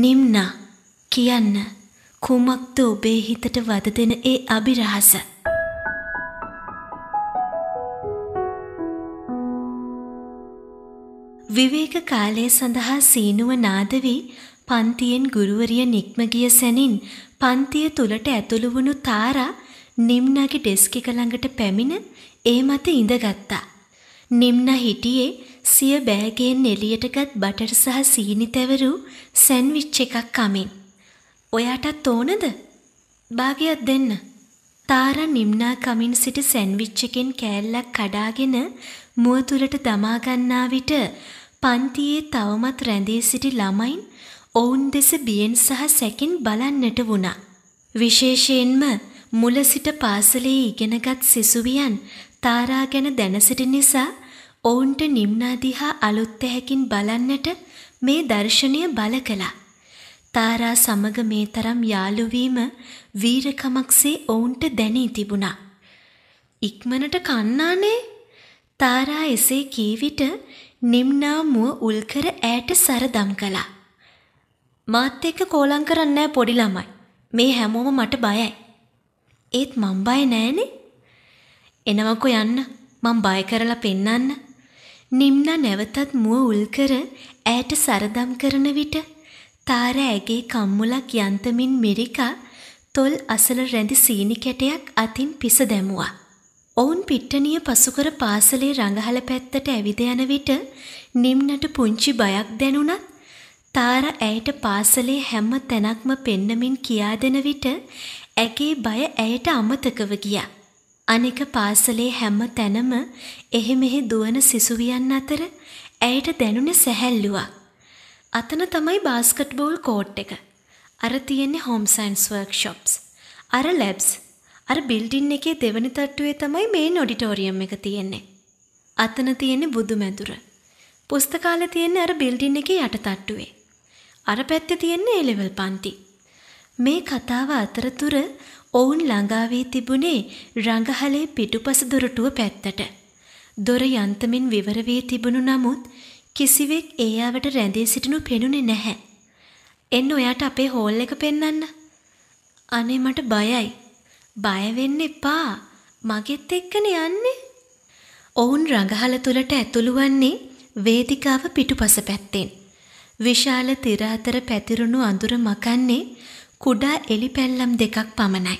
නිම්නා කියන්න කුමක්ද ඔබේ හිතට වද දෙන ඒ අභිරහස. විවේක කාලය සඳහා සීනුව නාද වී පන්තියෙන් ගුරුවරිය නික්ම ගිය සැනින් පන්තිය තුලට ඇතුළු වුණු තාරා නිම්නාගේ ඩෙස්ක් එක ළඟට පැමිණ ඒ මත ඉඳගත්තා. නිම්න හිටියේ සිය බෑගෙන් එළියටගත් බටර් සහ සීනි තැවරු සැන්විච් එකක් කමින්. ඔයාටත් ඕනද? භාගයක් දෙන්න. තාරා නිම්නා කමින් සිට සැන්විච් එකෙන් කෑල්ලක් කඩාගෙන මුව තුලට දමා ගන්නා විට පන්තියේ තවමත් රැඳී සිටි ළමයින් ඔවුන් දෙස බියෙන් සහ සැකින් බලන්නට වුණා. විශේෂයෙන්ම මුල සිට පාසලේ ඉගෙනගත් සිසුවියන් තාරා ගැන දැන සිටි නිසා ඔවුන්ට නිම්නාදිහා අලුත් ඇහැකින් බලන්නට මේ දර්ශනය බල කළා. තාරා සමග මේ තරම් යාළු වීම වීරකමක්සේ ඔවුන්ට දැනී තිබුණා. ඉක්මනට කන්නානේ තාරා එසේ කී විට නිම්නා මුව උල්කර ඈට සරදම් කළා. මාත් එක්ක කෝලම් කරන්නේ පොඩි ළමයි. මේ හැමෝම මට බයයි. ඒත් මං බය නෑනේ. එනවකෝ යන්න. මං බය කරලා පෙන්නන්න. නිම්නා නැවතත් මුව උල් කර ඈට සරදම් කරන විට තාර ඇගේ කම්මුලක් යන්තමින් මිරිකා තොල් අසල රැඳි සීනි කැටයක් අතින් පිස දැමුවා. ඔවුන් පිට්ටනිය පසුකර පාසලේ රඟහල පැත්තට ඇවිද යන විට නිම්නට පුංචි බයක් දැනුණත් තාර ඇයට පාසලේ හැම තැනක්ම පෙන්නමින් කියා දෙන විට ඇගේ බය ඇයට අමතකව ගියා. අනික පාසලේ හැම තැනම එහෙ මෙහෙ දුවන සිසුවියන් අතර ඇයට දැනුනේ සැහැල්ලුවක්. අතන තමයි බාස්කට් බෝල් කෝට් එක. අර තියෙන්නේ හෝම් සයන්ස් වර්ක්ෂොප්ස්. අර ලැබ්ස්. අර බිල්ඩින් එකේ දෙවනි තට්ටුවේ තමයි මේන් ඔඩිටෝරියම් එක තියෙන්නේ. අතන තියෙන්නේ බුදු මැදුර. පුස්තකාලේ තියෙන්නේ අර බිල්ඩින් එකේ යට තට්ටුවේ. අර පැත්තේ තියෙන්නේ A level පන්ති. මේ කතාව අතරතුර ඔවුන් ළඟා වී තිබුණේ රඟහලේ පිටුපස දොරටුව පැත්තට. දොර යන්තමින් විවර වී තිබුණු නමුත් කිසිවෙක් ඒ ආවට රැඳී සිටිනු පෙනුනේ නැහැ. එන්න ඔයාට අපේ හෝල් එක පෙන්වන්න. අනේ මට බයයි. බය වෙන්න එපා. මගෙත් එක්කනේ යන්නේ. ඔවුන් රඟහල තුලට ඇතුළු වන්නේ වේදිකාව පිටුපස පැත්තෙන්. විශාල තිර අතර පැතිරුණු අඳුර මකන්නේ කුඩා එලි පැල්ලම් දෙකක් පමණයි.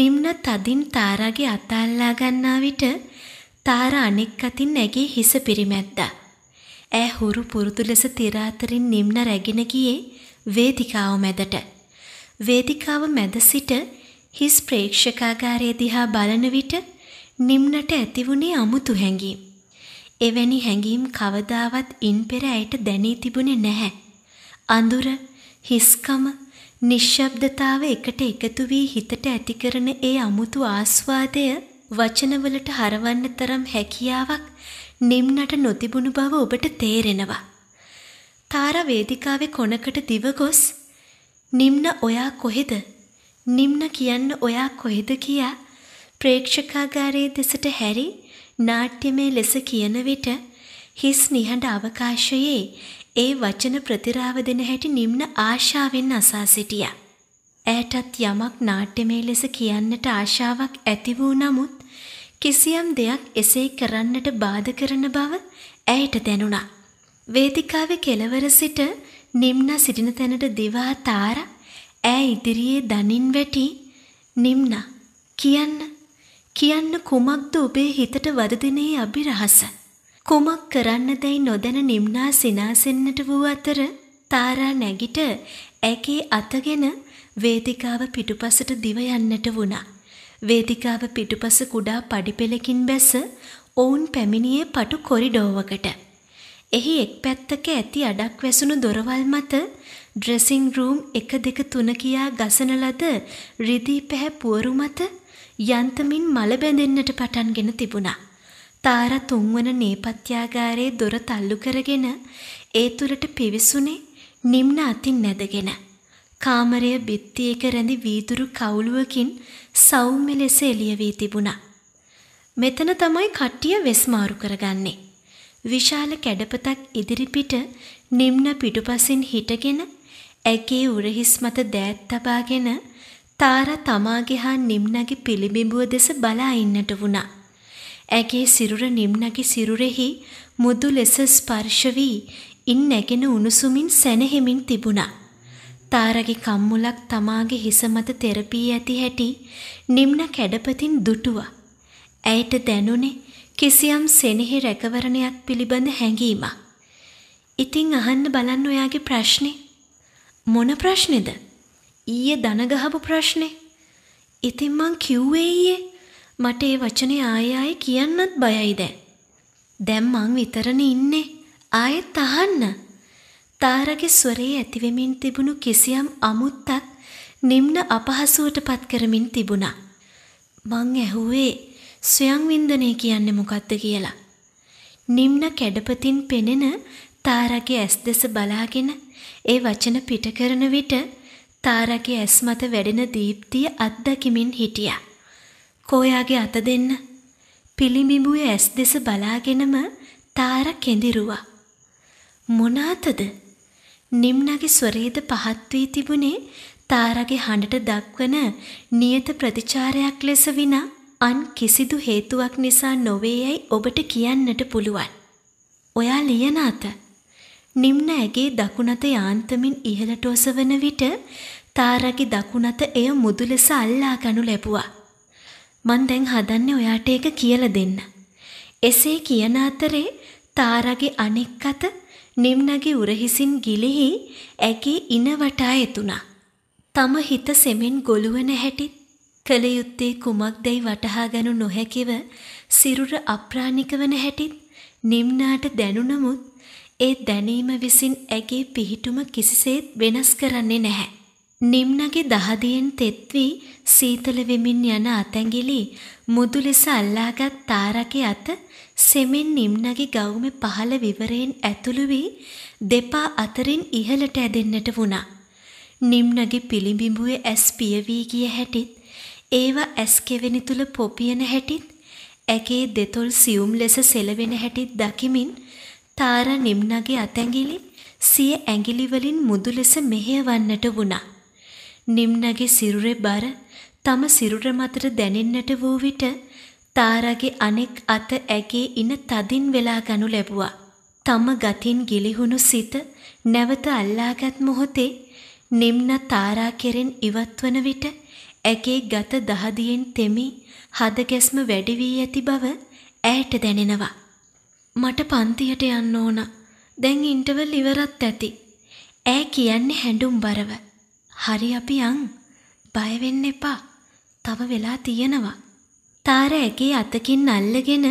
නිම්න තදින් තාරාගේ අත අල්ලා ගන්නා විට තාරා අනෙක් අතින් නැගී හිස පිරිමැද්දා. ඈ හුරු පුරුදු ලෙස තිර අතරින් නිම්න රැගෙන ගියේ වේදිකාව මැදට. වේදිකාව මැද සිට හිස් ප්‍රේක්ෂකාගාරය දිහා බලන විට නිම්නට ඇතිවුණේ අමුතු හැඟීම්. එවැනි හැඟීම් කවදාවත් ඉන් පෙර ඇයට දැනී තිබුණේ නැහැ. අඳුර, හිස්කම, නිශ්ශබ්දතාව එකට එකතු වී හිතට ඇති කරන ඒ අමුතු ආස්වාදය වචනවලට හරවන්න තරම් හැකියාවක් නිම්නට නොතිබුණු බව ඔබට තේරෙනවා. තාරා වේදිකාවේ කොනකට දිව ගොස් නිම්න ඔයා කොහෙද? නිම්න කියන්න ඔයා කොහෙද කියා ප්‍රේක්ෂකාගාරයේ දෙසට හැරි නාට්‍යමය ලෙස කියන විට හිස් නිහඬ අවකාශයේ ඒ වචන ප්‍රතිරාව දෙන හැටි නිම්න ආශාවෙන් අසා සිටියා. ඇයටත් යමක් නාට්‍යමය ලෙස කියන්නට ආශාවක් ඇති වූ නමුත් කිසියම් දෙයක් එසේ කරන්නට බාධ කරන බව ඇයට දැනුණා. වේදිකාවේ කෙළවර සිට නිම්න සිටින තැනට දිවා තාර ඈ ඉදිරියේ දනින් වැටි නිම්න කියන්න කියන්න කුමක්ද ඔබේ හිතට වද දෙනේ අභිරහස කුමක් කරන්නදැයි නොදැන නිම්නා සිනාසෙන්නට වූ අතර තාරා නැගිට ඇකේ අතගෙන වේදිකාව පිටුපසට දිව යන්නට වුණා. වේදිකාව පිටුපස කුඩා පඩිපෙළකින් බැස ඔවුන් පැමිණියේ පටු කොරිඩෝවකට. එහි එක් පැත්තක ඇති අඩක් වැසුණු දොරවල් මත ඩ්‍රෙසිං රූම් එක දෙක තුන කියා ගසන ලද රිදී පැහැ පුවරු මත යන්තමින් මල බැඳෙන්නට පටන්ගෙන තිබුණා. තාර තුන්වන නේපත්‍යාගාරයේ දොර තල්ලු කරගෙන ඒ තුලට පිවිසුනේ නිම්න අතින් නැදගෙන. කාමරය බිත්තියක රැඳි වීදුරු කවුළුවකින් සෞම්‍ය ලෙස එළිය වී තිබුණා. මෙතන තමයි කට්ටිය වෙස්මාරු කරගන්නේ. විශාල කැඩපතක් ඉදිරිපිට නිම්න පිටුපසින් හිටගෙන ඇගේ උරහිස් මත දෑත් තබාගෙන තාර තමාගේ හා නිම්නගේ පිළිබිඹුව දෙස බලා ඉන්නට වුණා. ඇගේ සිරුර නිම්නගේ සිරුරෙහි මුදු ලෙස ස්පර්ශ වී ඉන් නැගෙන උණුසුමින් සැනහෙමින් තිබුණා. තාරගේ කම්මුලක් තමාගේ හිස මත තෙරපී ඇති හැටි නිම්න කැඩපතින් දුටුවා. ඇයට දැනුනේ කිසියම් සෙනෙහි රැකවරණයක් පිළිබඳ හැඟීමක්. ඉතින් අහන්න බලන්න ඔයාගේ ප්‍රශ්නේ. මොන ප්‍රශ්නේද? ඊයේ දන ගහපු ප්‍රශ්නේ. ඉතින් මං කිව්වේ ඊයේ මට ඒ වචනේ ආයෙ ආයෙ කියන්නත් බයයි දැන්. දැන් මං විතරනේ ඉන්නේ. ආයෙත් අහන්න. තාරගේ ස්වරයේ ඇතිවෙමින් තිබුණු කිසියම් අමුත්තක් නිම්න අපහසුවටපත් කරමින් තිබුණා. මං ඇහුවේ ස්වයං වින්දනය කියන්නේ මොකක්ද කියලා. නිම්න කැඩපතින් පෙනෙන තාරගේ ඇස් දෙස බලාගෙන ඒ වචන පිට කරන විට තාරගේ ඇස් මත වැඩෙන දීප්තිය අත්දකිමින් හිටියා. කෝයාගේ අත දෙන්න පිළිඹිඹුවේ ඇස් දෙස බලාගෙනම තාර කෙඳිරුවා. මොනාතද? නිම්නගේ ස්වරේද පහත් වී තිබුණේ තාරගේ හඬට දක්වන නියත ප්‍රතිචාරයක් ලෙස විනා අන් කිසිදු හේතුවක් නිසා නොවේයයි ඔබට කියන්නට පුළුවන්. ඔයා ලියන අත නිම්න ඇගේ දකුණත යාන්තමින් ඉහළට ඔසවන විට තාරගේ දකුණත එය මුදු ලෙස අල්ලා ගනු ලැබුවා. මං දැන් හදන්නේ ඔයාට ඒක කියලා දෙන්න. එසේ කියන අතරේ තාරාගේ අනෙක් අත නිම්නගේ උරහිසින් ගිලිහි ඇගේ ඉන වටා එතුණා. තම හිත සෙමෙන් ගොළුවන හැටිත් කළ යුත්තේ කුමක්දයි වටහා ගනු නොහැකිව සිරුර අප්‍රාණික වන හැටිත් නිම්නාට දැනුනමුත් ඒ දැනීම විසින් ඇගේ පිහිටුම කිසිසේත් වෙනස් කරන්නේ නැහැ. නිම්නගේ දහදියෙන් තෙත්වී සීතල වෙමින් යන අතැඟිලි මුදු ලෙස අල්ලාගත් තාරකේ අත සෙමෙන් නිම්නගේ ගවුම පහළ විවරයෙන් ඇතුළු වී දෙපා අතරින් ඉහළට ඇදෙන්නට වුණා. නිම්නගේ පිළිඹිඹුවේ ඇස් පිය වී ගිය හැටිත් ඒවා ඇස් කෙවෙනි තුල පොපියන හැටිත් ඇගේ දෙතොල් සියුම් ලෙස සෙලවෙන හැටිත් දකිමින් තාර නිම්නගේ අතැඟිලි සිය ඇඟිලි වලින් මුදු ලෙස මෙහෙයවන්නට වුණා. නිම්නගේ සිරුරේ බර තම සිරුර මතට දැනෙන්නට වූ විට තාරාගේ අනෙක් අත ඇගේ ඉන තදින් වෙලා ගනු ලැබුවා. තම ගතින් ගිලිහුණු සිත නැවත අල්ලාගත් මොහොතේ නිම්න තාරා කෙරෙන් ඉවත්වන විට ඇගේ ගත දහදියෙන් තෙමි හදගැස්ම වැඩි වී ඇති බව ඇයට දැනෙනවා. මට පන්තියට යන්න ඕන. දැන් ඉන්ටර්වල් ඉවරත් ඇති. ඈ කියන්නේ හැඬුම්බරව. හරි අපි යන්. බය වෙන්න එපා. තව වෙලා තියෙනවා. තාර ඇගේ අතකින් අල්ලගෙන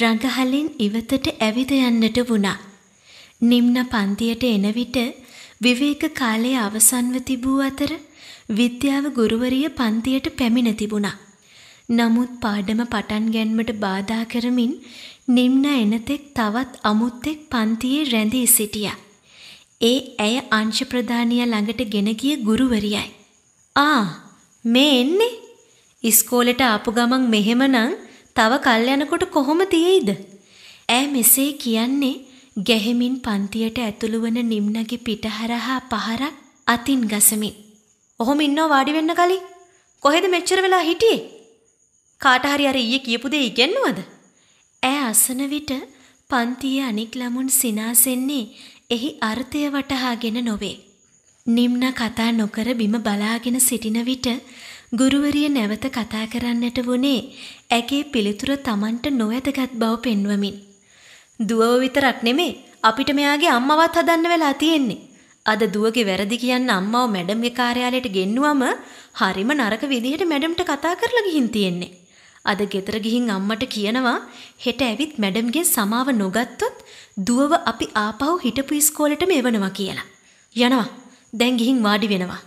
රඟහලින් ඉවතට ඇවිද යන්නට වුණා. නිම්න පන්තියට එන විට විවේක කාලයේ අවසන්ව තිබූ අතර විද්‍යාව ගුරුවරිය පන්තියට පැමිණ තිබුණා. නමුත් පාඩම පටන් ගැන්මට බාධා කරමින් නිම්න එනතෙක් තවත් අමුත්තෙක් පන්තියේ රැඳී සිටියා. ඒ ඇය අංශප්‍රධානිය ළඟට ගෙන ගිය ගුරුවරියයි. ආ මේ එන්නේ? ඉස්කෝලේට ආපු ගමන් මෙහෙමනම් තව කල් යනකොට කොහොම තියෙයිද? ඈ මෙසේ කියන්නේ ගැහෙමින් පන්තියට ඇතුළු වන නිම්නගේ පිටහරහා පහරක් අතින් ගසමින්. ඔහොම ඉන්නව වාඩි වෙන්න කලින් කොහෙද මෙච්චර වෙලා හිටියේ? කාට හරි අර ඊයේ කියපු දේ ඉගෙනුවද? ඈ අසන විට පන්තියේ අනික් ළමුන් සිනාසෙන්නේ එහි අර්ථය වටහාගෙන නොවේ. නිම්න කතා නොකර බිම බලාගෙන සිටින විට ගුරුවරිය නැවත කතා කරන්නට වුණේ ඇගේ පිළිතුර Tamanට නොඇදගත් බව පෙන්වමින්. දුවව විතරක් නෙමේ අපිට මෙයාගේ අම්මවත් හදන්න වෙලා තියෙන්නේ. අද දුවගේ වැරදි කියන්න අම්මව මැඩම්ගේ කාර්යාලයට ගෙන්නුවම හරිම නරක විදිහට මැඩම්ට කතා කරලා ගිහින් තියෙන්නේ. අද ගෙදර ගිහින් අම්මට කියනවා හෙට ඇවිත් මැඩම්ගේ සමාව නොගත්තොත් දුවව අපි ආපහු හිටපු ඉස්කෝලෙට මෙවනවා කියලා. යනවා. දැන් ගිහින් වාඩි වෙනවා.